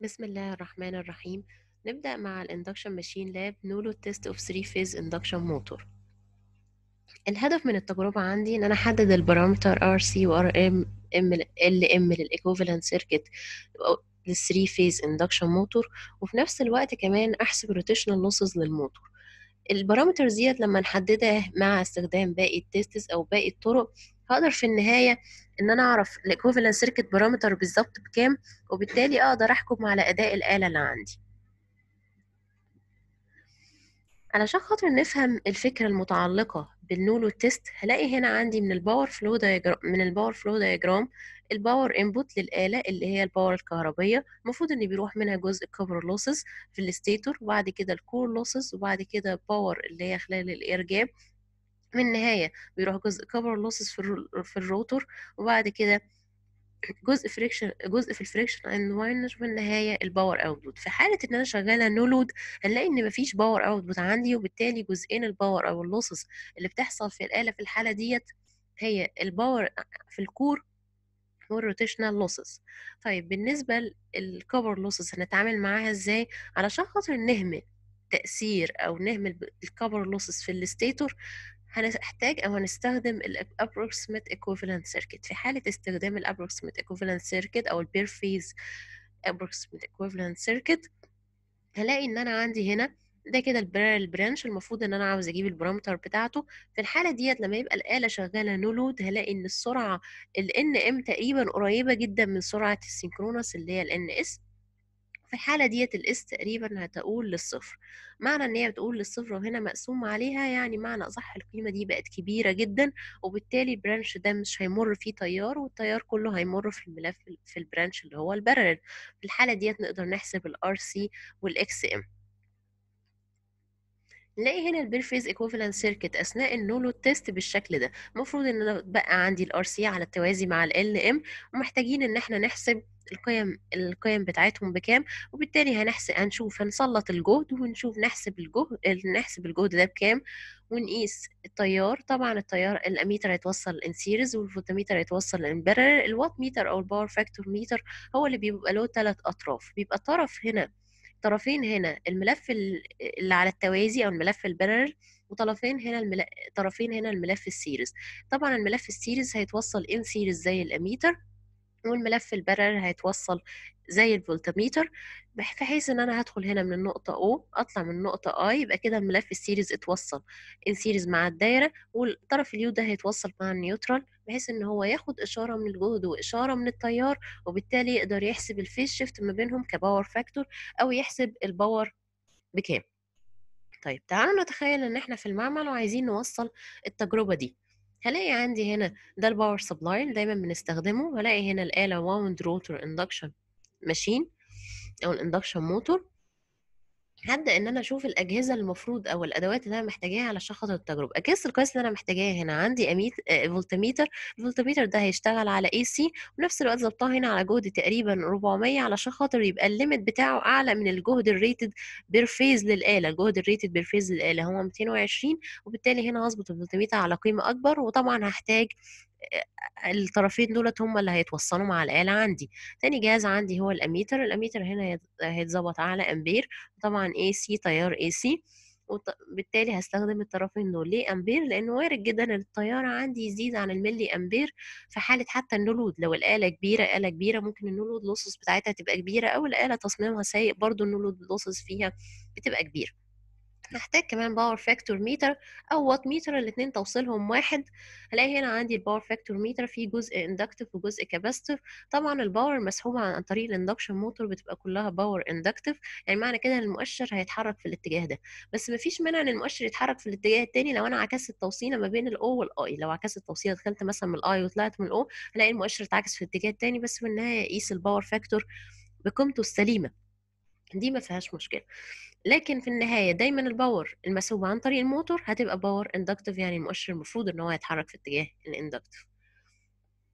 بسم الله الرحمن الرحيم نبدأ مع الاندكشن ماشين لاب نولو تيست اوف 3 فيز اندكشن موتور الهدف من التجربة عندي ان انا احدد البارامتر RC و RM LM للايكوفالنت سيركت 3 فيز اندكشن موتور وفي نفس الوقت كمان احسب روتيشنال لوسز للموتور البارامترز ديت لما نحددها مع استخدام باقي التيستس او باقي الطرق هقدر في النهايه ان انا اعرف الايكوفالنت سيركت بارامتر بالظبط بكام وبالتالي اقدر احكم على اداء الاله اللي عندي علشان خاطر نفهم الفكرة المتعلقة بالنولو تيست هلاقي هنا عندي من الباور فلو دايجرام من الباور فلو دايجرام الباور انبوت للآلة اللي هي الباور الكهربية المفروض ان بيروح منها جزء الكبر لوسز في الستيتور وبعد كده الكور لوسز وبعد كده باور اللي هي خلال الاير جاب من النهاية بيروح جزء كبر لوسز في الروتور وبعد كده جزء فريكشن جزء في الفريكشن اند واينر في النهايه الباور اوتبوت في حاله ان انا شغاله نو لود هنلاقي ان مفيش باور اوتبوت عندي وبالتالي جزئين الباور او اللوسز اللي بتحصل في الاله في الحاله ديت هي الباور في الكور والروتيشنال لوسز طيب بالنسبه للكبر لوسز هنتعامل معاها ازاي علشان خاطر نهمل تاثير او نهمل الكبر لوسز في الستيتور هنحتاج أو هنستخدم الـ approximate equivalent circuit في حالة استخدام الـ approximate equivalent circuit أو الـ pair phase approximate equivalent circuit هلاقي إن أنا عندي هنا ده كده البرانش المفروض ان انا عاوز اجيب البارامتر بتاعته في الحاله ديت لما يبقى الاله شغاله نولود هلاقي ان السرعه ال ان ام تقريبا قريبه جدا من سرعه السينكرونس اللي هي ال ان اس في الحالة ديت الاس تقريبا هتقول للصفر معنى ان هي بتقول للصفر وهنا مقسوم عليها يعني معنى اصح القيمة دي بقت كبيرة جدا وبالتالي البرانش ده مش هيمر فيه تيار والتيار كله هيمر في الملف في البرانش اللي هو البارل في الحالة ديت نقدر نحسب الار سي والاكس ام نلاقي هنا البير فيز ايكوفالنت سيركت اثناء النولو تيست بالشكل ده المفروض ان انا بقى عندي الار سي على التوازي مع ال ام ومحتاجين ان احنا نحسب القيم القيم بتاعتهم بكام وبالتالي هنحسب هنشوف هنسلط الجهد ونشوف نحسب الجهد نحسب الجهد ده بكام ونقيس التيار طبعا التيار الاميتر هيتوصل ان سيريز والفولتميتر هيتوصل ان بارل الوات ميتر او الباور فاكتور ميتر هو اللي بيبقى له ثلاث اطراف بيبقى طرف هنا طرفين هنا الملف اللي على التوازي او الملف البارل وطرفين هنا الملف طرفين هنا الملف السيريز طبعا الملف السيريز هيتوصل ان سيريز زي الاميتر والملف البرر هيتوصل زي الفولتميتر بحيث ان انا هدخل هنا من النقطه O اطلع من النقطه I يبقى كده الملف السيريز اتوصل ان سيريز مع الدايره والطرف اليو ده هيتوصل مع النيوترال بحيث ان هو ياخد اشاره من الجهد واشاره من التيار وبالتالي يقدر يحسب الفيز شيفت ما بينهم كباور فاكتور او يحسب الباور بكام طيب تعالوا نتخيل ان احنا في المعمل وعايزين نوصل التجربه دي هلاقي عندي هنا ده الباور سبلاي اللي دايما بنستخدمه هلاقي هنا الآلة واوند روتر اندكشن ماشين أو الاندكشن موتور هبدا ان انا اشوف الاجهزه المفروض او الادوات اللي انا محتاجاها علشان خاطر التجربه اجهزه القياس اللي انا محتاجاها هنا عندي اميت آه، فولتميتر الفولتميتر ده هيشتغل على اي سي ونفس الوقت ظبطها هنا على جهد تقريبا 400 علشان خاطر يبقى الليميت بتاعه اعلى من الجهد الريتد بير فيز للاله الجهد الريتد بير فيز للاله هو 220 وبالتالي هنا هظبط الفولتميتر على قيمه اكبر وطبعا هحتاج الطرفين دولت هم اللي هيتوصلوا مع الآلة عندي تاني جهاز عندي هو الأميتر الأميتر هنا هيتظبط على أمبير طبعا اي سي تيار اي سي وبالتالي هستخدم الطرفين دول ليه امبير لانه وارد جدا ان التيار عندي يزيد عن الملي امبير في حاله حتى النلود لو الاله كبيره اله كبيره ممكن النلود لوسس بتاعتها تبقى كبيره او الاله تصميمها سيء برضو النلود لوسس فيها بتبقى كبيره هحتاج كمان باور فاكتور ميتر او وات ميتر الاثنين توصيلهم واحد هلاقي هنا عندي الباور فاكتور ميتر فيه جزء اندكتيف وجزء كاباستيف طبعا الباور مسحوبه عن طريق الاندكشن موتور بتبقى كلها باور اندكتيف يعني معنى كده ان المؤشر هيتحرك في الاتجاه ده بس مفيش مانع ان المؤشر يتحرك في الاتجاه الثاني لو انا عكست التوصيله ما بين الاو والاي لو عكست التوصيله دخلت مثلا من الاي وطلعت من الاو هلاقي المؤشر اتعكس في الاتجاه الثاني بس في النهايه اقيس الباور فاكتور بقيمته السليمه دي ما فيهاش مشكله لكن في النهايه دايما الباور المسحوب عن طريق الموتور هتبقى باور اندكتيف يعني المؤشر المفروض ان هو يتحرك في اتجاه الاندكتيف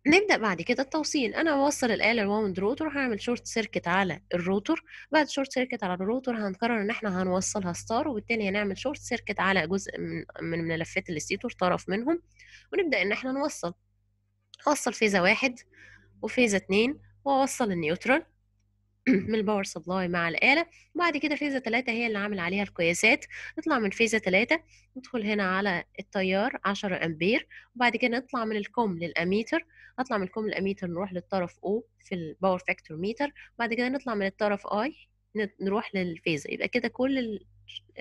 نبدا بعد كده التوصيل انا هوصل الاله الواوند روتور هعمل شورت سيركت على الروتور بعد شورت سيركت على الروتور هنقرر ان احنا هنوصلها ستار وبالتالي هنعمل شورت سيركت على جزء من من ملفات الاستيتور طرف منهم ونبدا ان احنا نوصل اوصل فيزا واحد وفيزا اتنين واوصل النيوترال من الباور سبلاي مع الآلة وبعد كده فيزا 3 هي اللي عامل عليها القياسات نطلع من فيزا 3 ندخل هنا على التيار 10 أمبير وبعد كده نطلع من الكوم للأميتر أطلع من الكوم للأميتر نروح للطرف O في الباور فاكتور ميتر بعد كده نطلع من الطرف I نروح للفيزا يبقى كده كل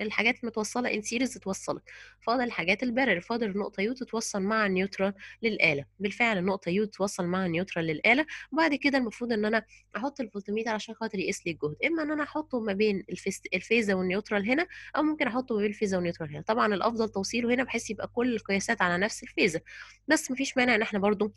الحاجات المتوصله ان سيريز اتوصلت فاضل الحاجات البارير فاضل النقطه يو تتوصل مع النيوترال للاله بالفعل النقطه يو تتوصل مع النيوترال للاله وبعد كده المفروض ان انا احط الفولتميتر عشان خاطر يقيس لي الجهد اما ان انا احطه ما بين الفيزا والنيوترال هنا او ممكن احطه ما بين الفيزا والنيوترال هنا طبعا الافضل توصيله هنا بحيث يبقى كل القياسات على نفس الفيزا بس مفيش مانع ان احنا برضو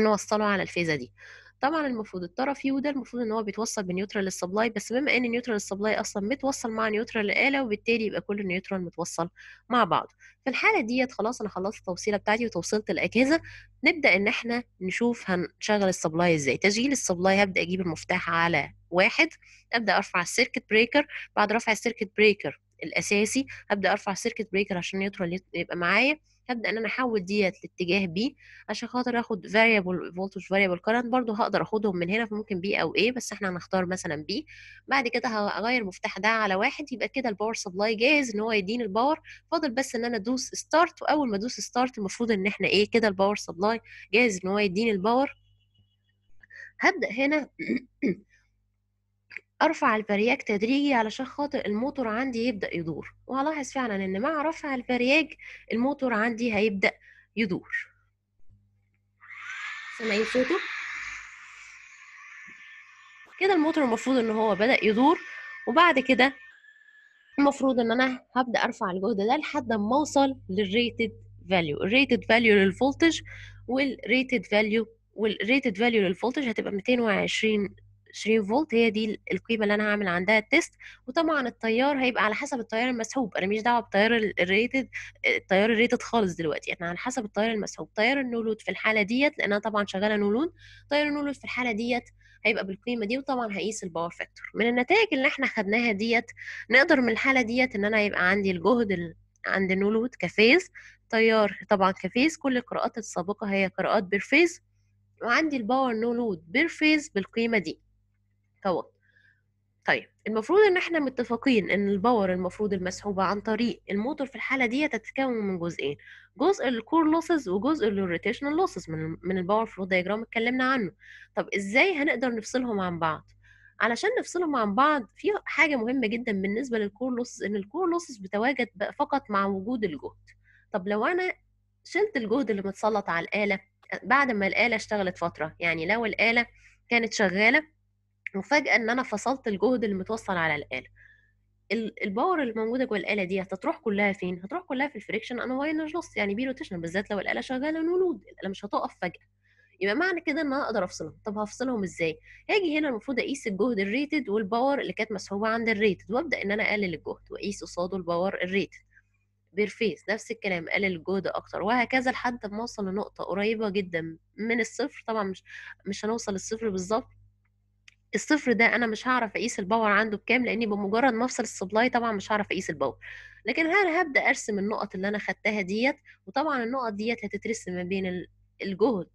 نوصله على الفيزا دي طبعا المفروض الطرف يو ده المفروض ان هو بيتوصل بنيوترال السبلاي بس بما ان نيوترال السبلاي اصلا متوصل مع نيوترال الاله وبالتالي يبقى كل النيوترال متوصل مع بعضه في الحاله ديت خلاص انا خلصت التوصيله بتاعتي وتوصلت الاجهزه نبدا ان احنا نشوف هنشغل السبلاي ازاي تشغيل السبلاي هبدا اجيب المفتاح على واحد ابدا ارفع السيركت بريكر بعد رفع السيركت بريكر الاساسي هبدا ارفع سيركت بريكر عشان نيوترال يبقى معايا هبدا ان انا احول ديت لاتجاه بي عشان خاطر اخد فاريبل فولتج فاريبل كارنت برضو هقدر اخدهم من هنا فممكن بي او ايه بس احنا هنختار مثلا بي بعد كده هغير مفتاح ده على واحد يبقى كده الباور سبلاي جاهز ان هو يديني الباور فاضل بس ان انا ادوس ستارت واول ما ادوس ستارت المفروض ان احنا ايه كده الباور سبلاي جاهز ان هو يديني الباور هبدا هنا ارفع البرياج تدريجي علشان خاطر الموتور عندي يبدا يدور وهلاحظ فعلا ان مع رفع البرياج الموتور عندي هيبدا يدور سامعين صوته كده الموتور المفروض ان هو بدا يدور وبعد كده المفروض ان انا هبدا ارفع الجهد ده لحد ما اوصل للريتد فاليو الريتد فاليو للفولتج والريتد فاليو والريتد فاليو للفولتج هتبقى 220 20 فولت هي دي القيمه اللي انا هعمل عندها التيست وطبعا التيار هيبقى على حسب التيار المسحوب انا مش دعوه بالتيار الريتد التيار الريتد خالص دلوقتي احنا على حسب التيار المسحوب تيار النولود في الحاله ديت لان انا طبعا شغاله نولود تيار النولود في الحاله ديت هيبقى بالقيمه دي وطبعا هقيس الباور فاكتور من النتائج اللي احنا خدناها ديت نقدر من الحاله ديت ان انا يبقى عندي الجهد عند النولود كفيز تيار طبعا كفيز كل القراءات السابقه هي قراءات بيرفيز وعندي الباور نولود بيرفيز بالقيمه دي دوت طيب المفروض ان احنا متفقين ان الباور المفروض المسحوبه عن طريق الموتور في الحاله دي تتكون من جزئين جزء الكور لوسز وجزء الروتيشنال لوسز من من الباور فلو دايجرام اتكلمنا عنه طب ازاي هنقدر نفصلهم عن بعض علشان نفصلهم عن بعض في حاجه مهمه جدا بالنسبه للكور لوسز ان الكور لوسز بتواجد فقط مع وجود الجهد طب لو انا شلت الجهد اللي متسلط على الاله بعد ما الاله اشتغلت فتره يعني لو الاله كانت شغاله مفاجاه ان انا فصلت الجهد المتوصل على الاله الباور اللي موجوده جوه الاله دي هتروح كلها فين هتروح كلها في الفريكشن انا واي لوس يعني بي روتيشن بالذات لو الاله شغاله نولود الاله مش هتقف فجاه يبقى معنى كده ان انا اقدر افصلهم طب هفصلهم ازاي هاجي هنا المفروض اقيس الجهد الريتد والباور اللي كانت مسحوبه عند الريتد وابدا ان انا اقلل الجهد واقيس قصاده الباور الريتد بيرفيس نفس الكلام قلل الجهد اكتر وهكذا لحد ما اوصل لنقطه قريبه جدا من الصفر طبعا مش مش هنوصل للصفر بالظبط الصفر ده انا مش هعرف اقيس الباور عنده بكام لاني بمجرد ما افصل السبلاي طبعا مش هعرف اقيس الباور لكن انا هبدا ارسم النقط اللي انا خدتها ديت وطبعا النقط ديت هتترسم ما بين الجهد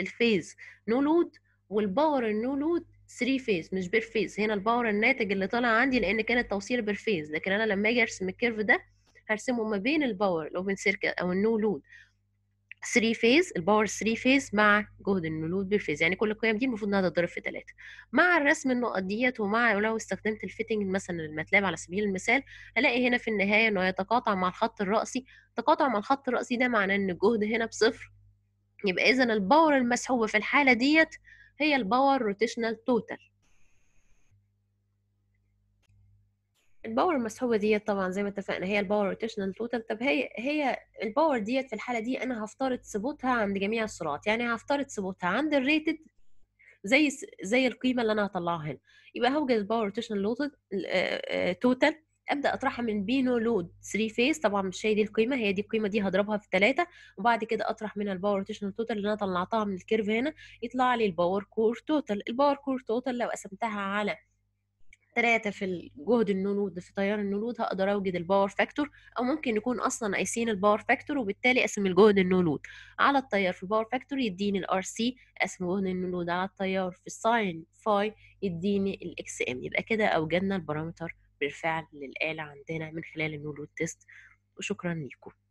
الفيز نو لود والباور النو لود 3 فيز مش بير فيز هنا الباور الناتج اللي طالع عندي لان كان التوصيل بير فيز لكن انا لما اجي ارسم الكيرف ده هرسمه ما بين الباور الاوبن سيركت او النو لود 3 فيز الباور 3 فيز مع جهد النلود بالفيز يعني كل القيم دي المفروض انها تتضرب في 3 مع الرسم النقط ديت ومع لو استخدمت الفيتنج مثلا الماتلاب على سبيل المثال هلاقي هنا في النهايه انه يتقاطع مع الخط الرأسي تقاطع مع الخط الرأسي ده معناه ان الجهد هنا بصفر يبقى اذا الباور المسحوبه في الحاله ديت هي الباور روتيشنال توتال الباور المسحوبه ديت طبعا زي ما اتفقنا هي الباور روتيشنال توتال طب هي هي الباور ديت في الحاله دي انا هفترض ثبوتها عند جميع السرعات يعني هفترض ثبوتها عند الريتد زي زي القيمه اللي انا هطلعها هنا يبقى هوجد الباور روتيشنال توتال ابدا اطرحها من بينو لود 3 فيز طبعا مش هي دي القيمه هي دي القيمه دي هضربها في 3 وبعد كده اطرح منها الباور روتيشنال توتال اللي انا طلعتها من الكيرف هنا يطلع لي الباور كور توتال الباور كور توتال لو قسمتها على ثلاثه في جهد النلود في تيار النلود هقدر اوجد الباور فاكتور او ممكن يكون اصلا قايسين الباور فاكتور وبالتالي اقسم الجهد النلود على التيار في الباور فاكتور يديني الار سي اقسم جهد النلود على التيار في الساين فاي يديني الاكس ام يبقى كده اوجدنا البارامتر بالفعل للآلة عندنا من خلال النولود تيست وشكرا لكم